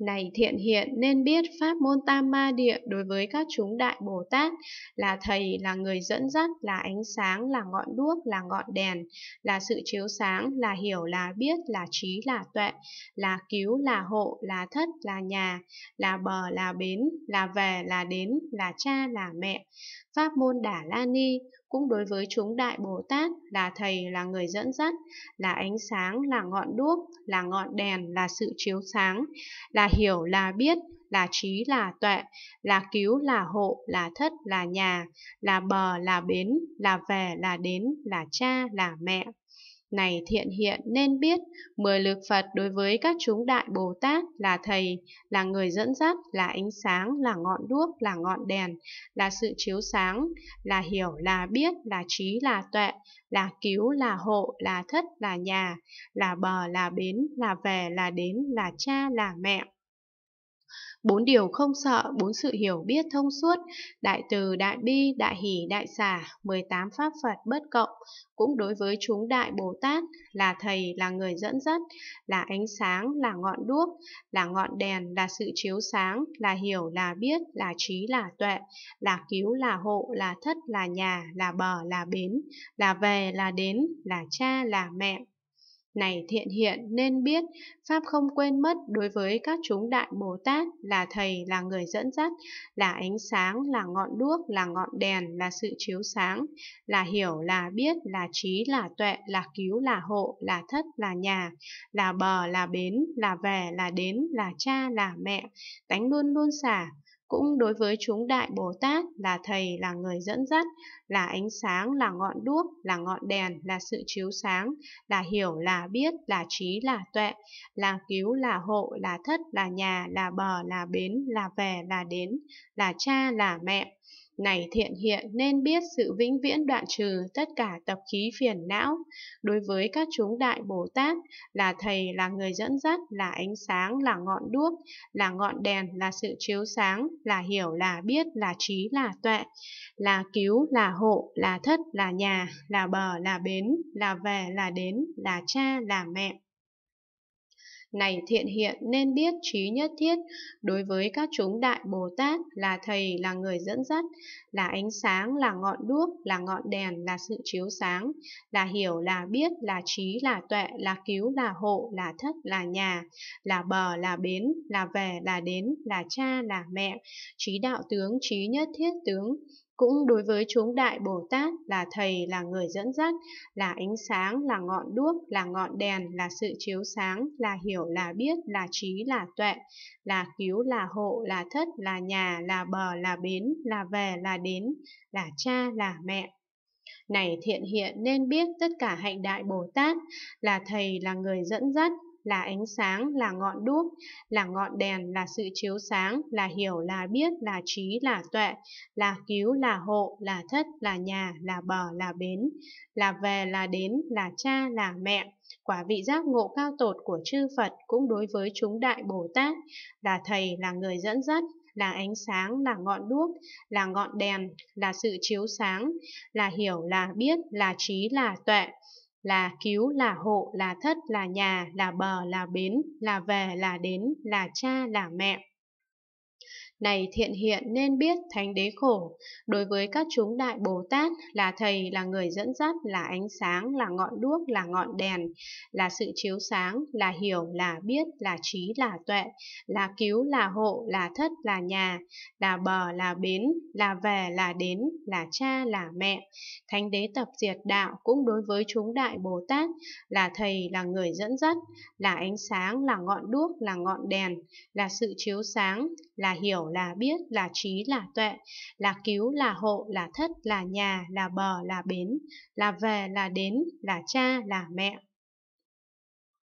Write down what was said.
Này thiện hiện nên biết pháp môn tam ma địa đối với các chúng đại Bồ Tát là thầy, là người dẫn dắt, là ánh sáng, là ngọn đuốc, là ngọn đèn, là sự chiếu sáng, là hiểu, là biết, là trí, là tuệ, là cứu, là hộ, là thất, là nhà, là bờ, là bến, là về, là đến, là cha, là mẹ. Pháp môn Đà La Ni cũng đối với chúng Đại Bồ Tát là Thầy là người dẫn dắt, là ánh sáng, là ngọn đuốc, là ngọn đèn, là sự chiếu sáng, là hiểu, là biết, là trí, là tuệ, là cứu, là hộ, là thất, là nhà, là bờ, là bến, là về, là đến, là cha, là mẹ này thiện hiện nên biết mười lực Phật đối với các chúng đại Bồ Tát là thầy, là người dẫn dắt, là ánh sáng, là ngọn đuốc, là ngọn đèn, là sự chiếu sáng, là hiểu, là biết, là trí, là tuệ, là cứu, là hộ, là thất, là nhà, là bờ, là bến, là về, là đến, là cha, là mẹ, Bốn điều không sợ, bốn sự hiểu biết thông suốt, đại từ, đại bi, đại hỷ, đại xả, 18 pháp Phật bất cộng, cũng đối với chúng đại Bồ Tát, là Thầy, là người dẫn dắt, là ánh sáng, là ngọn đuốc, là ngọn đèn, là sự chiếu sáng, là hiểu, là biết, là trí, là tuệ, là cứu, là hộ, là thất, là nhà, là bờ, là bến, là về, là đến, là cha, là mẹ, này thiện hiện nên biết, Pháp không quên mất đối với các chúng đại Bồ Tát là Thầy, là người dẫn dắt, là ánh sáng, là ngọn đuốc, là ngọn đèn, là sự chiếu sáng, là hiểu, là biết, là trí, là tuệ, là cứu, là hộ, là thất, là nhà, là bờ, là bến, là về, là đến, là cha, là mẹ, tánh luôn luôn xả, cũng đối với chúng Đại Bồ Tát là Thầy, là người dẫn dắt, là ánh sáng, là ngọn đuốc, là ngọn đèn, là sự chiếu sáng, là hiểu, là biết, là trí, là tuệ, là cứu, là hộ, là thất, là nhà, là bờ, là bến, là về, là đến, là cha, là mẹ, này thiện hiện nên biết sự vĩnh viễn đoạn trừ tất cả tập khí phiền não. Đối với các chúng đại Bồ Tát là Thầy là người dẫn dắt, là ánh sáng, là ngọn đuốc, là ngọn đèn, là sự chiếu sáng, là hiểu, là biết, là trí, là tuệ, là cứu, là hộ, là thất, là nhà, là bờ, là bến, là về, là đến, là cha, là mẹ này thiện hiện nên biết trí nhất thiết đối với các chúng đại Bồ Tát là thầy là người dẫn dắt, là ánh sáng, là ngọn đuốc, là ngọn đèn, là sự chiếu sáng, là hiểu, là biết, là trí, là tuệ, là cứu, là hộ, là thất, là nhà, là bờ, là bến, là về, là đến, là cha, là mẹ, trí đạo tướng, trí nhất thiết tướng, cũng đối với chúng Đại Bồ Tát là Thầy, là người dẫn dắt, là ánh sáng, là ngọn đuốc, là ngọn đèn, là sự chiếu sáng, là hiểu, là biết, là trí, là tuệ, là cứu, là hộ, là thất, là nhà, là bờ, là bến, là về, là đến, là cha, là mẹ, này thiện hiện nên biết tất cả hạnh đại Bồ Tát là Thầy là người dẫn dắt, là ánh sáng, là ngọn đuốc, là ngọn đèn, là sự chiếu sáng, là hiểu, là biết, là trí, là tuệ, là cứu, là hộ, là thất, là nhà, là bờ, là bến, là về, là đến, là cha, là mẹ. Quả vị giác ngộ cao tột của chư Phật cũng đối với chúng đại Bồ Tát, là Thầy, là người dẫn dắt, là ánh sáng, là ngọn đuốc, là ngọn đèn, là sự chiếu sáng, là hiểu, là biết, là trí, là tuệ là cứu, là hộ, là thất, là nhà, là bờ, là bến, là về, là đến, là cha, là mẹ. Này thiện hiện nên biết thánh đế khổ, đối với các chúng đại Bồ Tát là thầy là người dẫn dắt, là ánh sáng, là ngọn đuốc, là ngọn đèn, là sự chiếu sáng, là hiểu, là biết, là trí, là tuệ, là cứu, là hộ, là thất, là nhà, là bờ, là bến, là về, là đến, là cha, là mẹ. Thánh đế tập diệt đạo cũng đối với chúng đại Bồ Tát là thầy là người dẫn dắt, là ánh sáng, là ngọn đuốc, là ngọn đèn, là sự chiếu sáng, là là hiểu là biết là trí là tuệ là cứu là hộ là thất là nhà là bờ là bến là về là đến là cha là mẹ